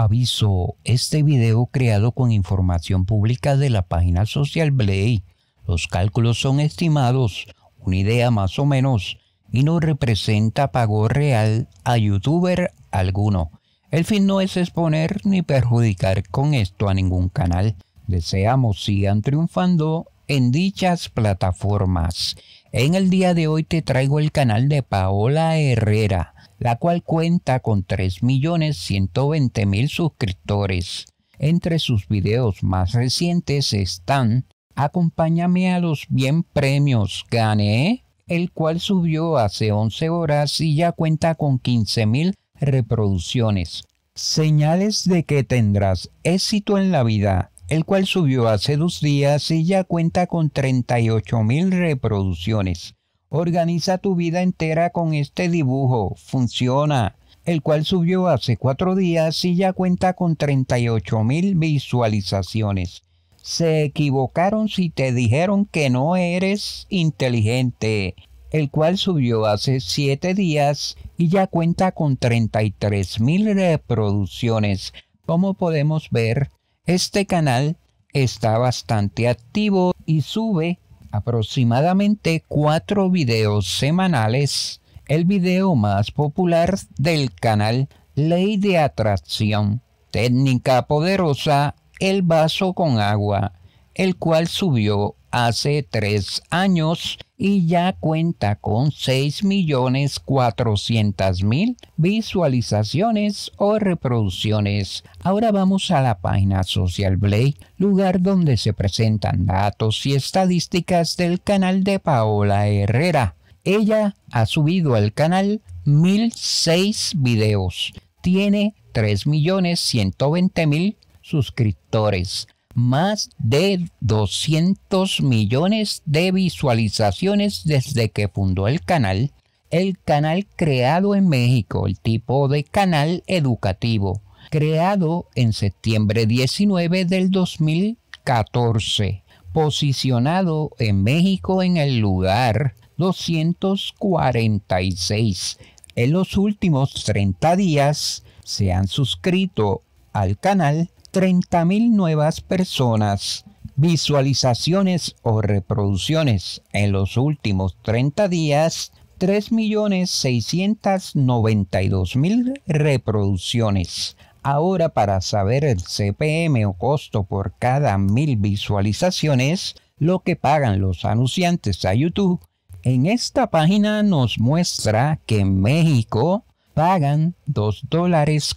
aviso, este video creado con información pública de la página social Blay. Los cálculos son estimados, una idea más o menos, y no representa pago real a youtuber alguno. El fin no es exponer ni perjudicar con esto a ningún canal. Deseamos sigan triunfando en dichas plataformas. En el día de hoy te traigo el canal de Paola Herrera la cual cuenta con 3.120.000 suscriptores. Entre sus videos más recientes están Acompáñame a los bien premios, gané, el cual subió hace 11 horas y ya cuenta con 15.000 reproducciones. Señales de que tendrás éxito en la vida, el cual subió hace dos días y ya cuenta con 38.000 reproducciones. Organiza tu vida entera con este dibujo. Funciona. El cual subió hace cuatro días y ya cuenta con 38 mil visualizaciones. Se equivocaron si te dijeron que no eres inteligente. El cual subió hace siete días y ya cuenta con 33 mil reproducciones. Como podemos ver, este canal está bastante activo y sube aproximadamente cuatro videos semanales, el video más popular del canal Ley de Atracción, técnica poderosa, el vaso con agua, el cual subió hace tres años y ya cuenta con 6.400.000 visualizaciones o reproducciones. Ahora vamos a la página Social Blade, lugar donde se presentan datos y estadísticas del canal de Paola Herrera. Ella ha subido al canal 1.006 videos. Tiene 3.120.000 suscriptores más de 200 millones de visualizaciones desde que fundó el canal, el canal creado en México, el tipo de canal educativo, creado en septiembre 19 del 2014, posicionado en México en el lugar 246. En los últimos 30 días se han suscrito al canal 30.000 nuevas personas, visualizaciones o reproducciones en los últimos 30 días, 3.692.000 reproducciones. Ahora para saber el CPM o costo por cada mil visualizaciones, lo que pagan los anunciantes a YouTube, en esta página nos muestra que en México pagan 2 dólares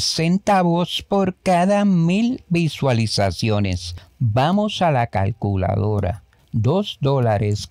centavos por cada mil visualizaciones. Vamos a la calculadora. 2 dólares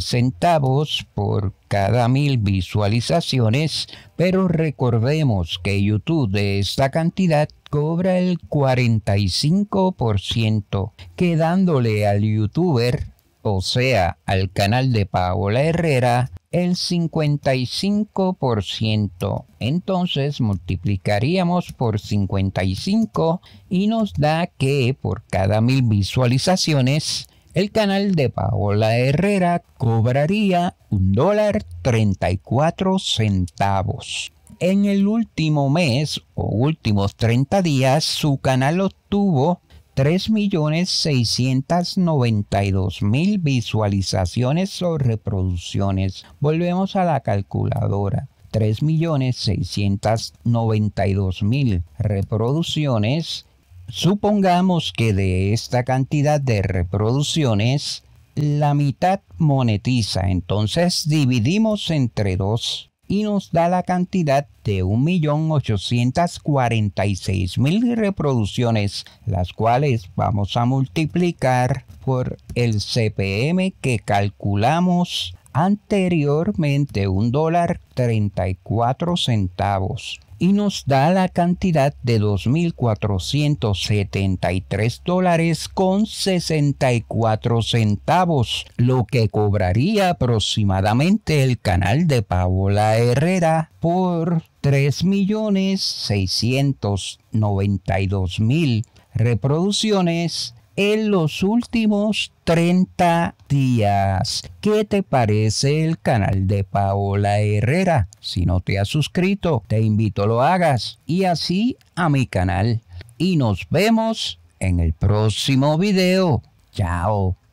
centavos por cada mil visualizaciones, pero recordemos que YouTube de esta cantidad cobra el 45%, quedándole al youtuber, o sea, al canal de Paola Herrera, el 55%. Entonces multiplicaríamos por 55 y nos da que por cada mil visualizaciones el canal de Paola Herrera cobraría un dólar 34 centavos. En el último mes o últimos 30 días su canal obtuvo 3.692.000 visualizaciones o reproducciones. Volvemos a la calculadora. 3.692.000 reproducciones. Supongamos que de esta cantidad de reproducciones, la mitad monetiza. Entonces dividimos entre dos y nos da la cantidad de 1.846.000 reproducciones, las cuales vamos a multiplicar por el CPM que calculamos anteriormente, un dólar 34 centavos y nos da la cantidad de 2.473 dólares con 64 centavos, lo que cobraría aproximadamente el canal de Paola Herrera por 3.692.000 reproducciones en los últimos 30 días. ¿Qué te parece el canal de Paola Herrera? Si no te has suscrito, te invito a lo hagas y así a mi canal. Y nos vemos en el próximo video. Chao.